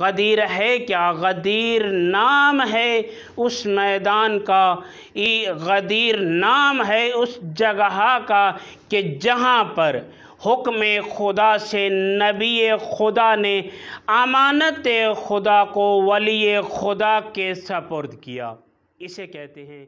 गदीर है क्या गदीर नाम है उस मैदान का ई गदीर नाम है उस जगह का कि जहाँ पर हुक्म खुदा से नबी खुदा ने अमानत खुदा को वली खुदा के सपुर्द किया इसे कहते हैं